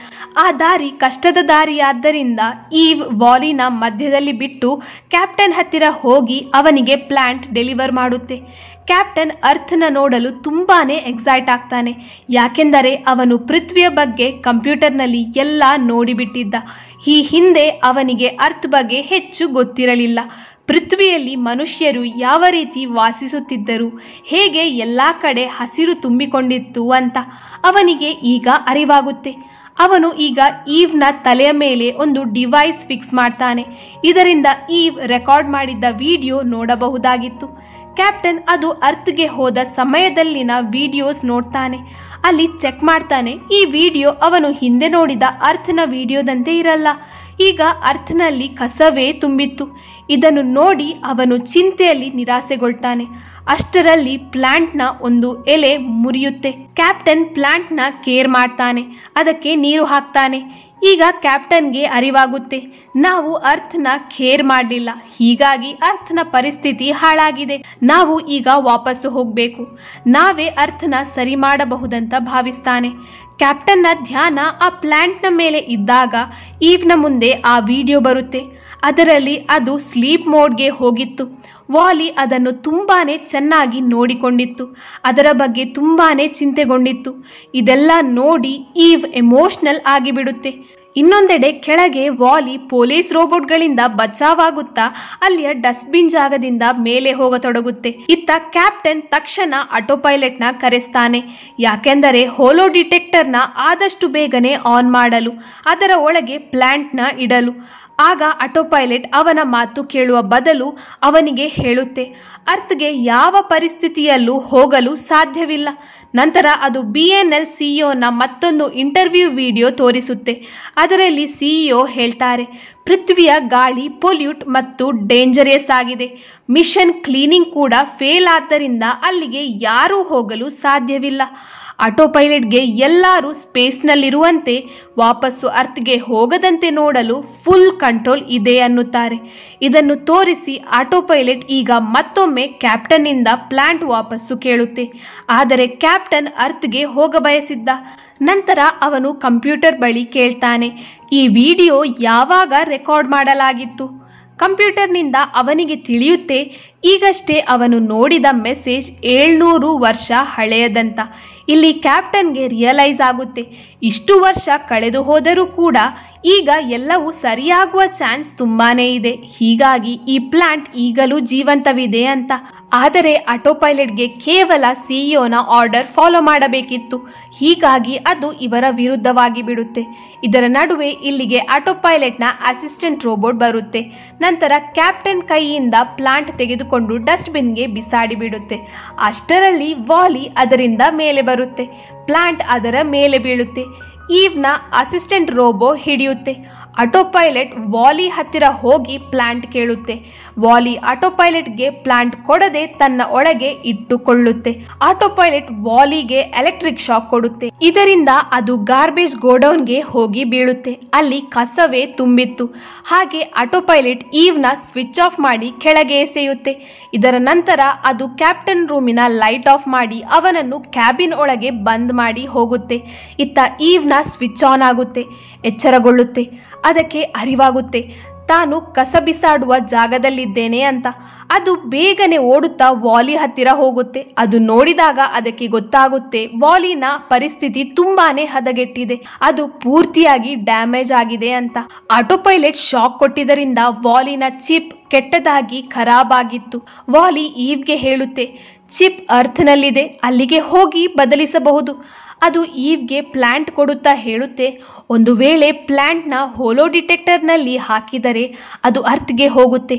[SPEAKER 1] ಆ ದಾರಿ ಕಷ್ಟದ ದಾರಿಯಾದ್ದರಿಂದ ಈವ್ ವಾಲಿನ ಮಧ್ಯದಲ್ಲಿ ಬಿಟ್ಟು ಕ್ಯಾಪ್ಟನ್ ಹತ್ತಿರ ಹೋಗಿ ಅವನಿಗೆ ಪ್ಲಾಂಟ್ ಡೆಲಿವರ್ ಮಾಡುತ್ತೆ ಕ್ಯಾಪ್ಟನ್ ಅರ್ಥ್ನ ನೋಡಲು ತುಂಬಾನೇ ಎಕ್ಸೈಟ್ ಆಗ್ತಾನೆ ಯಾಕೆಂದರೆ ಅವನು ಪೃಥ್ವಿಯ ಬಗ್ಗೆ ಕಂಪ್ಯೂಟರ್ನಲ್ಲಿ ಎಲ್ಲ ನೋಡಿಬಿಟ್ಟಿದ್ದ ಈ ಹಿಂದೆ ಅವನಿಗೆ ಅರ್ಥ್ ಬಗ್ಗೆ ಹೆಚ್ಚು ಗೊತ್ತಿರಲಿಲ್ಲ ಪೃಥ್ವಿಯಲ್ಲಿ ಮನುಷ್ಯರು ಯಾವ ರೀತಿ ವಾಸಿಸುತ್ತಿದ್ದರು ಹೇಗೆ ಎಲ್ಲ ಕಡೆ ಹಸಿರು ತುಂಬಿಕೊಂಡಿತ್ತು ಅಂತ ಅವನಿಗೆ ಈಗ ಅರಿವಾಗುತ್ತೆ ಅವನು ಈಗ ಈವ್ನ ತಲೆಯ ಮೇಲೆ ಒಂದು ಡಿವೈಸ್ ಫಿಕ್ಸ್ ಮಾಡ್ತಾನೆ ಇದರಿಂದ ಈವ್ ರೆಕಾರ್ಡ್ ಮಾಡಿದ್ದ ವಿಡಿಯೋ ನೋಡಬಹುದಾಗಿತ್ತು ಕ್ಯಾಪ್ಟನ್ ಅದು ಅರ್ಥ್ಗೆ ಹೋದ ಸಮಯದಲ್ಲಿನ ವಿಡಿಯೋಸ್ ನೋಡ್ತಾನೆ ಅಲ್ಲಿ ಚೆಕ್ ಮಾಡ್ತಾನೆ ಈ ವಿಡಿಯೋ ಅವನು ಹಿಂದೆ ನೋಡಿದ ಅರ್ಥನ ವಿಡಿಯೋದಂತೆ ಇರಲ್ಲ ಈಗ ಅರ್ಥ್ನಲ್ಲಿ ಕಸವೇ ತುಂಬಿತ್ತು ಇದನ್ನು ನೋಡಿ ಅವನು ಚಿಂತೆಯಲ್ಲಿ ನಿರಾಸೆಗೊಳ್ತಾನೆ ಅಷ್ಟರಲ್ಲಿ ಪ್ಲಾಂಟ್ನ ಒಂದು ಎಲೆ ಮುರಿಯುತ್ತೆ ಕ್ಯಾಪ್ಟನ್ ಪ್ಲಾಂಟ್ನ ಕೇರ್ ಮಾಡ್ತಾನೆ ಅದಕ್ಕೆ ನೀರು ಹಾಕ್ತಾನೆ ಈಗ ಕ್ಯಾಪ್ಟನ್ಗೆ ಅರಿವಾಗುತ್ತೆ ನಾವು ಅರ್ಥ್ನ ಖೇರ್ ಮಾಡಲಿಲ್ಲ ಹೀಗಾಗಿ ಅರ್ಥ್ನ ಪರಿಸ್ಥಿತಿ ಹಾಳಾಗಿದೆ ನಾವು ಈಗ ವಾಪಸ್ಸು ಹೋಗಬೇಕು ನಾವೇ ಅರ್ಥ್ನ ಸರಿ ಮಾಡಬಹುದಂತ ಭಾವಿಸ್ತಾನೆ ಕ್ಯಾಪ್ಟನ್ನ ಧ್ಯಾನ ಆ ಪ್ಲ್ಯಾಂಟ್ನ ಮೇಲೆ ಇದ್ದಾಗ ಈವ್ನ ಮುಂದೆ ಆ ವಿಡಿಯೋ ಬರುತ್ತೆ ಅದರಲ್ಲಿ ಅದು ಸ್ಲೀಪ್ ಮೋಡ್ಗೆ ಹೋಗಿತ್ತು ವಾಲಿ ಅದನ್ನು ತುಂಬಾ ಚೆನ್ನಾಗಿ ನೋಡಿಕೊಂಡಿತ್ತು ಅದರ ಬಗ್ಗೆ ತುಂಬಾ ಚಿಂತೆಗೊಂಡಿತ್ತು ಇದೆಲ್ಲ ನೋಡಿ ಈವ್ ಎಮೋಷ್ನಲ್ ಆಗಿಬಿಡುತ್ತೆ ಇನ್ನೊಂದೆಡೆ ಕೆಳಗೆ ವಾಲಿ ಪೊಲೀಸ್ ರೋಬೋಟ್ಗಳಿಂದ ಬಚಾವಾಗುತ್ತಾ ಅಲ್ಲಿಯ ಡಸ್ಟ್ಬಿನ್ ಜಾಗದಿಂದ ಮೇಲೆ ಹೋಗತೊಡಗುತ್ತೆ ಇತ್ತ ಕ್ಯಾಪ್ಟನ್ ತಕ್ಷಣ ಆಟೋ ಪೈಲಟ್ನ ಕರೆಸ್ತಾನೆ ಯಾಕೆಂದರೆ ಹೋಲೋ ಡಿಟೆಕ್ಟರ್ನ ಆದಷ್ಟು ಬೇಗನೆ ಆನ್ ಮಾಡಲು ಅದರ ಒಳಗೆ ಪ್ಲ್ಯಾಂಟ್ನ ಇಡಲು ಆಗ ಆಟೋ ಪೈಲಟ್ ಅವನ ಮಾತು ಕೇಳುವ ಬದಲು ಅವನಿಗೆ ಹೇಳುತ್ತೆ ಅರ್ಥ್ಗೆ ಯಾವ ಪರಿಸ್ಥಿತಿಯಲ್ಲೂ ಹೋಗಲು ಸಾಧ್ಯವಿಲ್ಲ ನಂತರ ಅದು ಬಿ ಎನ್ ಎಲ್ ಸಿಇಒನ ಮತ್ತೊಂದು ಇಂಟರ್ವ್ಯೂ ವಿಡಿಯೋ ತೋರಿಸುತ್ತೆ ಅದರಲ್ಲಿ ಸಿಇಒ ಹೇಳ್ತಾರೆ ಪೃಥ್ವಿಯ ಗಾಳಿ ಪೊಲ್ಯೂಟ್ ಮತ್ತು ಡೇಂಜರಿಯಸ್ ಆಗಿದೆ ಮಿಷನ್ ಕ್ಲೀನಿಂಗ್ ಕೂಡ ಫೇಲ್ ಆದ್ದರಿಂದ ಅಲ್ಲಿಗೆ ಯಾರೂ ಹೋಗಲು ಸಾಧ್ಯವಿಲ್ಲ ಆಟೋ ಪೈಲಟ್ಗೆ ಎಲ್ಲರೂ ಸ್ಪೇಸ್ನಲ್ಲಿರುವಂತೆ ವಾಪಸ್ಸು ಅರ್ತ್ಗೆ ಹೋಗದಂತೆ ನೋಡಲು ಫುಲ್ ಕಂಟ್ರೋಲ್ ಇದೆ ಅನ್ನುತ್ತಾರೆ ಇದನ್ನು ತೋರಿಸಿ ಆಟೋ ಪೈಲಟ್ ಈಗ ಮತ್ತೊಮ್ಮೆ ಕ್ಯಾಪ್ಟನ್ನಿಂದ ಪ್ಲಾಂಟ್ ವಾಪಸ್ಸು ಕೇಳುತ್ತೆ ಆದರೆ ಕ್ಯಾಪ್ಟನ್ ಹೋಗ ಬಯಸಿದ್ದ ನಂತರ ಅವನು ಕಂಪ್ಯೂಟರ್ ಬಳಿ ಕೇಳ್ತಾನೆ ಈ ವಿಡಿಯೋ ಯಾವಾಗ ರೆಕಾರ್ಡ್ ಮಾಡಲಾಗಿತ್ತು ಕಂಪ್ಯೂಟರ್ನಿಂದ ಅವನಿಗೆ ತಿಳಿಯುತ್ತೆ ಈಗಷ್ಟೇ ಅವನು ನೋಡಿದ ಮೆಸೇಜ್ ಏಳ್ನೂರು ವರ್ಷ ಹಳೆಯದಂತ ಇಲ್ಲಿ ಕ್ಯಾಪ್ಟನ್ಗೆ ರಿಯಲೈಸ್ ಆಗುತ್ತೆ ಇಷ್ಟು ವರ್ಷ ಕಳೆದು ಹೋದರೂ ಕೂಡ ಈಗ ಎಲ್ಲವೂ ಸರಿಯಾಗುವ ಚಾನ್ಸ್ ತುಂಬಾನೇ ಇದೆ ಹೀಗಾಗಿ ಈ ಪ್ಲಾಂಟ್ ಈಗಲೂ ಜೀವಂತವಿದೆ ಅಂತ ಆದರೆ ಆಟೋ ಪೈಲಟ್ಗೆ ಕೇವಲ ಸಿಇಒನ ಆರ್ಡರ್ ಫಾಲೋ ಮಾಡಬೇಕಿತ್ತು ಹೀಗಾಗಿ ಅದು ಇವರ ವಿರುದ್ಧವಾಗಿ ಬಿಡುತ್ತೆ ಇದರ ನಡುವೆ ಇಲ್ಲಿಗೆ ಆಟೋ ಪೈಲಟ್ನ ಅಸಿಸ್ಟೆಂಟ್ ರೋಬೋಟ್ ಬರುತ್ತೆ ನಂತರ ಕ್ಯಾಪ್ಟನ್ ಕೈಯಿಂದ ಪ್ಲಾಂಟ್ ತೆಗೆದುಕೊಂಡು ಡಸ್ಟ್ಬಿನ್ಗೆ ಬಿಸಾಡಿ ಬಿಡುತ್ತೆ ಅಷ್ಟರಲ್ಲಿ ವಾಲಿ ಅದರಿಂದ ಮೇಲೆ ಬರುತ್ತೆ ಪ್ಲಾಂಟ್ ಅದರ ಮೇಲೆ ಬೀಳುತ್ತೆ ಈವ್ನ ಅಸಿಸ್ಟೆಂಟ್ ರೋಬೋ ಹಿಡಿಯುತ್ತೆ ಆಟೋ ಪೈಲಟ್ ವಾಲಿ ಹತ್ತಿರ ಹೋಗಿ ಪ್ಲಾಂಟ್ ಕೇಳುತ್ತೆ ವಾಲಿ ಆಟೋ ಪೈಲಟ್ಗೆ ಪ್ಲಾಂಟ್ ಕೊಡದೆ ತನ್ನ ಒಳಗೆ ಇಟ್ಟುಕೊಳ್ಳುತ್ತೆ ಆಟೋ ಪೈಲಟ್ ವಾಲಿಗೆ ಎಲೆಕ್ಟ್ರಿಕ್ ಶಾಕ್ ಕೊಡುತ್ತೆ ಇದರಿಂದ ಅದು ಗಾರ್ಬೇಜ್ ಗೋಡೌನ್ಗೆ ಹೋಗಿ ಬೀಳುತ್ತೆ ಅಲ್ಲಿ ಕಸವೇ ತುಂಬಿತ್ತು ಹಾಗೆ ಆಟೋ ಪೈಲಟ್ ಈವ್ನ ಸ್ವಿಚ್ ಆಫ್ ಮಾಡಿ ಕೆಳಗೆ ಎಸೆಯುತ್ತೆ ಇದರ ನಂತರ ಅದು ಕ್ಯಾಪ್ಟನ್ ರೂಮಿನ ಲೈಟ್ ಆಫ್ ಮಾಡಿ ಅವನನ್ನು ಕ್ಯಾಬಿನ್ ಒಳಗೆ ಬಂದ್ ಮಾಡಿ ಹೋಗುತ್ತೆ ಇತ್ತ ಈವ್ನ ಸ್ವಿಚ್ ಆನ್ ಆಗುತ್ತೆ ಎಚ್ಚರಗೊಳ್ಳುತ್ತೆ ಅದಕ್ಕೆ ಅರಿವಾಗುತ್ತೆ ತಾನು ಕಸ ಬಿಸಾಡುವ ಜಾಗದಲ್ಲಿದ್ದೇನೆ ಅಂತ ಅದು ಬೇಗನೆ ಓಡುತ್ತಾ ವಾಲಿ ಹತ್ತಿರ ಹೋಗುತ್ತೆ ಅದು ನೋಡಿದಾಗ ಅದಕ್ಕೆ ಗೊತ್ತಾಗುತ್ತೆ ವಾಲಿನ ಪರಿಸ್ಥಿತಿ ತುಂಬಾನೇ ಹದಗೆಟ್ಟಿದೆ ಅದು ಪೂರ್ತಿಯಾಗಿ ಡ್ಯಾಮೇಜ್ ಆಗಿದೆ ಅಂತ ಆಟೋ ಪೈಲಟ್ ಶಾಕ್ ಕೊಟ್ಟಿದ್ದರಿಂದ ವಾಲಿನ ಚಿಪ್ ಕೆಟ್ಟದಾಗಿ ಖರಾಬಾಗಿತ್ತು ವಾಲಿ ಈವ್ಗೆ ಹೇಳುತ್ತೆ ಚಿಪ್ ಅರ್ಥ್ನಲ್ಲಿದೆ ಅಲ್ಲಿಗೆ ಹೋಗಿ ಬದಲಿಸಬಹುದು ಅದು ಈವ್ಗೆ ಪ್ಲಾಂಟ್ ಕೊಡುತ್ತಾ ಹೇಳುತ್ತೆ ಒಂದು ವೇಳೆ ಪ್ಲ್ಯಾಂಟ್ನ ಹೋಲೋ ಡಿಟೆಕ್ಟರ್ನಲ್ಲಿ ಹಾಕಿದರೆ ಅದು ಅರ್ಥ್ಗೆ ಹೋಗುತ್ತೆ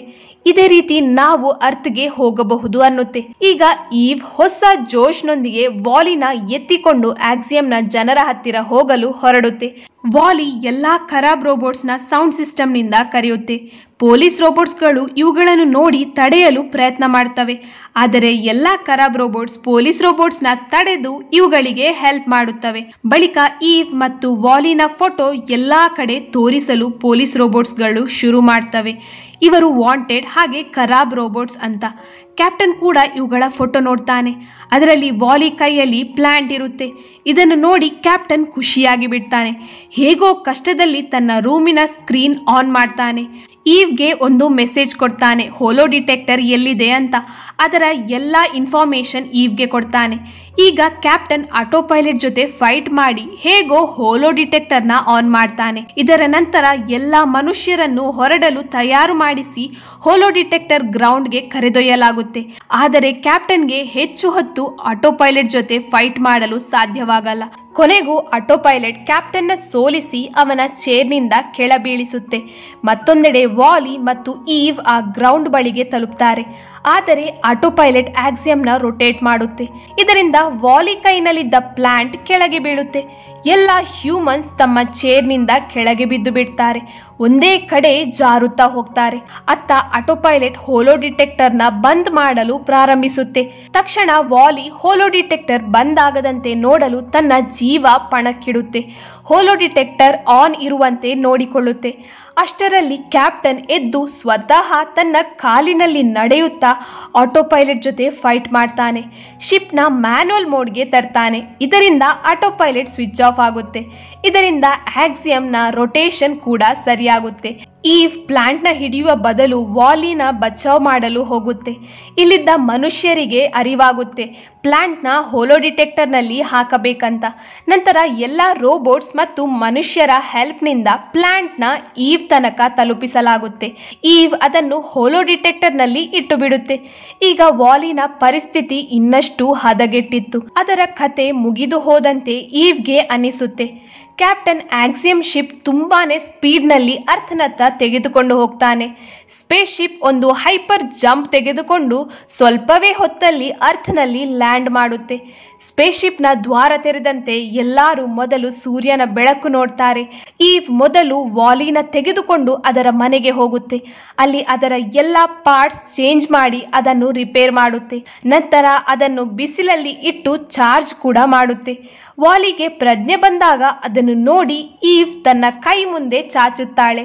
[SPEAKER 1] ಇದೇ ರೀತಿ ನಾವು ಅರ್ಥ್ಗೆ ಹೋಗಬಹುದು ಅನ್ನುತ್ತೆ ಈಗ ಈವ್ ಹೊಸ ಜೋಶ್ನೊಂದಿಗೆ ವಾಲಿನ ಎತ್ತಿಕೊಂಡು ಆಕ್ಸಿಯಂನ ಜನರ ಹತ್ತಿರ ಹೋಗಲು ಹೊರಡುತ್ತೆ ವಾಲಿ ಎಲ್ಲಾ ಖರಾಬ್ ನ ಸೌಂಡ್ ಸಿಸ್ಟಮ್ನಿಂದ ಕರೆಯುತ್ತೆ ಪೊಲೀಸ್ ರೋಬೋಟ್ಸ್ ಗಳು ಇವುಗಳನ್ನು ನೋಡಿ ತಡೆಯಲು ಪ್ರಯತ್ನ ಮಾಡ್ತವೆ ಆದರೆ ಎಲ್ಲಾ ಖರಾಬ್ ರೋಬೋಟ್ಸ್ ಪೊಲೀಸ್ ರೋಬೋಟ್ಸ್ನ ತಡೆದು ಇವುಗಳಿಗೆ ಹೆಲ್ಪ್ ಮಾಡುತ್ತವೆ ಬಳಿಕ ಈವ್ ಮತ್ತು ವಾಲಿನ ಫೋಟೋ ಎಲ್ಲಾ ಕಡೆ ತೋರಿಸಲು ಪೊಲೀಸ್ ರೋಬೋಟ್ಸ್ಗಳು ಶುರು ಮಾಡ್ತವೆ ಇವರು ವಾಂಟೆಡ್ ಹಾಗೆ ಖರಾಬ್ ರೋಬೋಟ್ಸ್ ಅಂತ ಕ್ಯಾಪ್ಟನ್ ಕೂಡ ಇವುಗಳ ಫೋಟೋ ನೋಡ್ತಾನೆ ಅದರಲ್ಲಿ ವಾಲಿ ಕೈಯಲ್ಲಿ ಪ್ಲಾಂಟ್ ಇರುತ್ತೆ ಇದನ್ನು ನೋಡಿ ಕ್ಯಾಪ್ಟನ್ ಖುಷಿಯಾಗಿ ಬಿಡ್ತಾನೆ ಹೇಗೋ ಕಷ್ಟದಲ್ಲಿ ತನ್ನ ರೂಮಿನ ಸ್ಕ್ರೀನ್ ಆನ್ ಮಾಡ್ತಾನೆ ಈವ್ಗೆ ಒಂದು ಮೆಸೇಜ್ ಕೊಡ್ತಾನೆ ಹೋಲೋ ಡಿಟೆಕ್ಟರ್ ಎಲ್ಲಿದೆ ಅಂತ ಅದರ ಎಲ್ಲ ಇನ್ಫಾರ್ಮೇಷನ್ ಈವ್ಗೆ ಕೊಡ್ತಾನೆ ಈಗ ಕ್ಯಾಪ್ಟನ್ ಆಟೋ ಪೈಲಟ್ ಜೊತೆ ಫೈಟ್ ಮಾಡಿ ಹೇಗೋ ಹೋಲೋ ಡಿಟೆಕ್ಟರ್ನ ಆನ್ ಮಾಡ್ತಾನೆ ಇದರ ನಂತರ ಎಲ್ಲಾ ಮನುಷ್ಯರನ್ನು ಹೊರಡಲು ತಯಾರು ಮಾಡಿಸಿ ಹೋಲೋ ಡಿಟೆಕ್ಟರ್ ಗ್ರೌಂಡ್ಗೆ ಕರೆದೊಯ್ಯಲಾಗುತ್ತೆ ಆದರೆ ಕ್ಯಾಪ್ಟನ್ಗೆ ಹೆಚ್ಚು ಹೊತ್ತು ಆಟೋ ಪೈಲಟ್ ಜೊತೆ ಫೈಟ್ ಮಾಡಲು ಸಾಧ್ಯವಾಗಲ್ಲ ಕೊನೆಗೂ ಆಟೋ ಪೈಲಟ್ ಕ್ಯಾಪ್ಟನ್ನ ಸೋಲಿಸಿ ಅವನ ಚೇರ್ನಿಂದ ಕೆಳಬೀಳಿಸುತ್ತೆ ಮತ್ತೊಂದೆಡೆ ವಾಲಿ ಮತ್ತು ಈವ್ ಆ ಗ್ರೌಂಡ್ ಬಳಿಗೆ ತಲುಪ್ತಾರೆ ಆದರೆ ಆಟೋ ಪೈಲಟ್ ಆಕ್ಸಿಯಂನ ರೊಟೇಟ್ ಮಾಡುತ್ತೆ ಇದರಿಂದ ವಾಲಿ ಪ್ಲಾಂಟ್ ಕೆಳಗೆ ಬೀಳುತ್ತೆ ಎಲ್ಲ ಹ್ಯೂಮನ್ಸ್ ತಮ್ಮ ಚೇರ್ನಿಂದ ಕೆಳಗೆ ಬಿದ್ದು ಬಿಡ್ತಾರೆ ಒಂದೇ ಕಡೆ ಜಾರುತ್ತಾ ಹೋಗ್ತಾರೆ ಅತ್ತ ಆಟೋ ಪೈಲಟ್ ಹೋಲೋ ಡಿಟೆಕ್ಟರ್ನ ಬಂದ್ ಮಾಡಲು ಪ್ರಾರಂಭಿಸುತ್ತೆ ತಕ್ಷಣ ವಾಲಿ ಹೋಲೋ ಡಿಟೆಕ್ಟರ್ ಬಂದ್ ಆಗದಂತೆ ನೋಡಲು ತನ್ನ ಜೀವ ಪಣಕ್ಕಿಡುತ್ತೆ ಹೋಲೋ ಡಿಟೆಕ್ಟರ್ ಆನ್ ಇರುವಂತೆ ನೋಡಿಕೊಳ್ಳುತ್ತೆ ಅಷ್ಟರಲ್ಲಿ ಕ್ಯಾಪ್ಟನ್ ಎದ್ದು ಸ್ವತಃ ತನ್ನ ಕಾಲಿನಲ್ಲಿ ನಡೆಯುತ್ತಾ ಆಟೋ ಪೈಲಟ್ ಜೊತೆ ಫೈಟ್ ಮಾಡ್ತಾನೆ ಶಿಪ್ನ ಮ್ಯಾನುವಲ್ ಮೋಡ್ಗೆ ತರ್ತಾನೆ ಇದರಿಂದ autopilot switch off off ಆಗುತ್ತೆ ಇದರಿಂದ ಆಕ್ಸಿಯಂನ ರೊಟೇಷನ್ ಕೂಡ ಸರಿಯಾಗುತ್ತೆ ಈವ್ ಪ್ಲಾಂಟ್ನ ಹಿಡಿಯುವ ಬದಲು ವಾಲಿನ ಬಚಾವ್ ಮಾಡಲು ಹೋಗುತ್ತೆ ಇಲ್ಲಿದ್ದ ಮನುಷ್ಯರಿಗೆ ಅರಿವಾಗುತ್ತೆ ಪ್ಲಾಂಟ್ನ ಹೋಲೋ ಡಿಟೆಕ್ಟರ್ನಲ್ಲಿ ಹಾಕಬೇಕಂತ ನಂತರ ಎಲ್ಲ ರೋಬೋಟ್ಸ್ ಮತ್ತು ಮನುಷ್ಯರ ಹೆಲ್ಪ್ನಿಂದ ಪ್ಲಾಂಟ್ನ ಈವ್ ತನಕ ತಲುಪಿಸಲಾಗುತ್ತೆ ಈವ್ ಅದನ್ನು ಹೋಲೋ ಡಿಟೆಕ್ಟರ್ನಲ್ಲಿ ಇಟ್ಟು ಬಿಡುತ್ತೆ ಈಗ ವಾಲಿನ ಪರಿಸ್ಥಿತಿ ಇನ್ನಷ್ಟು ಹದಗೆಟ್ಟಿತ್ತು ಅದರ ಕತೆ ಮುಗಿದು ಹೋದಂತೆ ಈವ್ಗೆ ಅನಿಸುತ್ತೆ ಕ್ಯಾಪ್ಟನ್ ಆಕ್ಸಿಯಂ ಶಿಪ್ ತುಂಬಾ ಸ್ಪೀಡ್ನಲ್ಲಿ ಅರ್ಥನತ್ತ ತೆಗೆದುಕೊಂಡು ಹೋಗ್ತಾನೆ ಸ್ಪೇಸ್ ಶಿಪ್ ಒಂದು ಹೈಪರ್ ಜಂಪ್ ತೆಗೆದುಕೊಂಡು ಸ್ವಲ್ಪವೇ ಹೊತ್ತಲ್ಲಿ ಅರ್ಥ್ನಲ್ಲಿ ಲ್ಯಾಂಡ್ ಮಾಡುತ್ತೆ ಸ್ಪೇಸ್ ನ ದ್ವಾರ ತೆರೆದಂತೆ ಎಲ್ಲರೂ ಮೊದಲು ಸೂರ್ಯನ ಬೆಳಕು ನೋಡ್ತಾರೆ ಈವ್ ಮೊದಲು ವಾಲಿನ ತೆಗೆದುಕೊಂಡು ಅದರ ಮನೆಗೆ ಹೋಗುತ್ತೆ ಅಲ್ಲಿ ಅದರ ಎಲ್ಲ ಪಾರ್ಟ್ಸ್ ಚೇಂಜ್ ಮಾಡಿ ಅದನ್ನು ರಿಪೇರ್ ಮಾಡುತ್ತೆ ನಂತರ ಅದನ್ನು ಬಿಸಿಲಲ್ಲಿ ಇಟ್ಟು ಚಾರ್ಜ್ ಕೂಡ ಮಾಡುತ್ತೆ ವಾಲಿಗೆ ಪ್ರಜ್ಞೆ ಬಂದಾಗ ಅದನ್ನು ನೋಡಿ ಈವ್ ತನ್ನ ಕೈ ಮುಂದೆ ಚಾಚುತ್ತಾಳೆ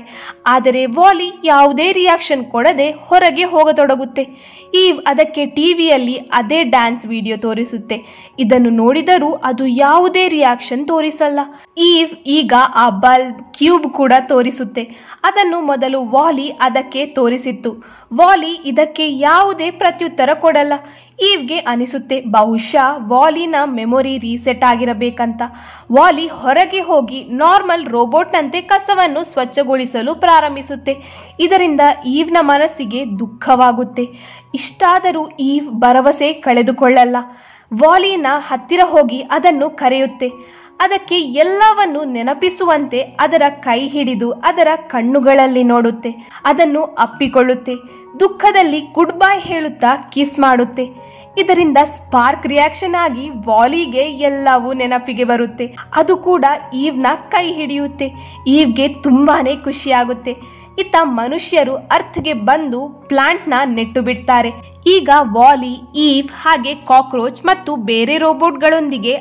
[SPEAKER 1] ಆದರೆ ವಾಲಿ ಯಾವುದೇ ರಿಯಾಕ್ಷನ್ ಕೊಡದೆ ಹೊರಗೆ ಹೋಗತೊಡಗುತ್ತೆ ಈವ್ ಅದಕ್ಕೆ ಟಿವಿಯಲ್ಲಿ ಅದೇ ಡ್ಯಾನ್ಸ್ ವಿಡಿಯೋ ತೋರಿಸುತ್ತೆ ಇದನ್ನು ನೋಡಿದರೂ ಅದು ಯಾವುದೇ ರಿಯಾಕ್ಷನ್ ತೋರಿಸಲ್ಲ ಈವ್ ಈಗ ಆ ಬಲ್ಬ್ ಕ್ಯೂಬ್ ಕೂಡ ತೋರಿಸುತ್ತೆ ಅದನ್ನು ಮೊದಲು ವಾಲಿ ಅದಕ್ಕೆ ತೋರಿಸಿತ್ತು ವಾಲಿ ಇದಕ್ಕೆ ಯಾವುದೇ ಪ್ರತ್ಯುತ್ತರ ಕೊಡಲ್ಲ ಈವ್ಗೆ ಅನಿಸುತ್ತೆ ಬಹುಶಃ ವಾಲಿನ ಮೆಮೊರಿ ರೀಸೆಟ್ ಆಗಿರಬೇಕಂತ ವಾಲಿ ಹೊರಗೆ ಹೋಗಿ ನಾರ್ಮಲ್ ರೋಬೋಟ್ನಂತೆ ಕಸವನ್ನು ಸ್ವಚ್ಛಗೊಳಿಸಲು ಪ್ರಾರಂಭಿಸುತ್ತೆ ಇದರಿಂದ ಈವ್ನ ಮನಸ್ಸಿಗೆ ದುಃಖವಾಗುತ್ತೆ ಇಷ್ಟಾದರೂ ಈವ್ ಭರವಸೆ ಕಳೆದುಕೊಳ್ಳಲ್ಲ ವಾಲಿನ ಹತ್ತಿರ ಹೋಗಿ ಅದನ್ನು ಕರೆಯುತ್ತೆ ಅದಕ್ಕೆ ಎಲ್ಲವನ್ನು ನೆನಪಿಸುವಂತೆ ಅದರ ಕೈ ಹಿಡಿದು ಅದರ ಕಣ್ಣುಗಳಲ್ಲಿ ನೋಡುತ್ತೆ ಅದನ್ನು ಅಪ್ಪಿಕೊಳ್ಳುತ್ತೆ ದುಃಖದಲ್ಲಿ ಗುಡ್ ಬೈ ಹೇಳುತ್ತಾ ಕಿಸ್ ಮಾಡುತ್ತೆ ಇದರಿಂದ ಸ್ಪಾರ್ಕ್ ರಿಯಾಕ್ಷನ್ ಆಗಿ ವಾಲಿಗೆ ಎಲ್ಲವೂ ನೆನಪಿಗೆ ಬರುತ್ತೆ ಅದು ಕೂಡ ಈವ್ನ ಕೈ ಹಿಡಿಯುತ್ತೆ ಈವ್ಗೆ ತುಂಬಾನೇ ಖುಷಿಯಾಗುತ್ತೆ ಇತ್ತ ಮನುಷ್ಯರು ಅರ್ಥ್ಗೆ ಬಂದು ಪ್ಲಾಂಟ್ನ ನೆಟ್ಟು ಬಿಡ್ತಾರೆ ಈಗ ವಾಲಿ ಈವ್ ಹಾಗೆ ಕಾಕ್ರೋಚ್ ಮತ್ತು ಬೇರೆ ರೋಬೋಟ್ಗಳೊಂದಿಗೆ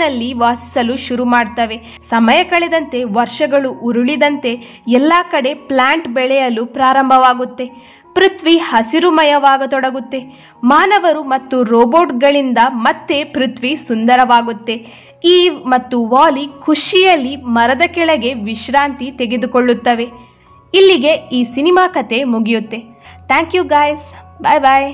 [SPEAKER 1] ನಲ್ಲಿ ವಾಸಿಸಲು ಶುರು ಮಾಡ್ತವೆ ಸಮಯ ಕಳೆದಂತೆ ವರ್ಷಗಳು ಉರುಳಿದಂತೆ ಎಲ್ಲ ಕಡೆ ಪ್ಲಾಂಟ್ ಬೆಳೆಯಲು ಪ್ರಾರಂಭವಾಗುತ್ತೆ ಪೃಥ್ವಿ ಹಸಿರುಮಯವಾಗತೊಡಗುತ್ತೆ ಮಾನವರು ಮತ್ತು ರೋಬೋಟ್ಗಳಿಂದ ಮತ್ತೆ ಪೃಥ್ವಿ ಸುಂದರವಾಗುತ್ತೆ ಈ ಮತ್ತು ವಾಲಿ ಖುಷಿಯಲ್ಲಿ ಮರದ ಕೆಳಗೆ ವಿಶ್ರಾಂತಿ ತೆಗೆದುಕೊಳ್ಳುತ್ತವೆ ಇಲ್ಲಿಗೆ ಈ ಸಿನಿಮಾ ಕತೆ ಮುಗಿಯುತ್ತೆ thank you guys bye bye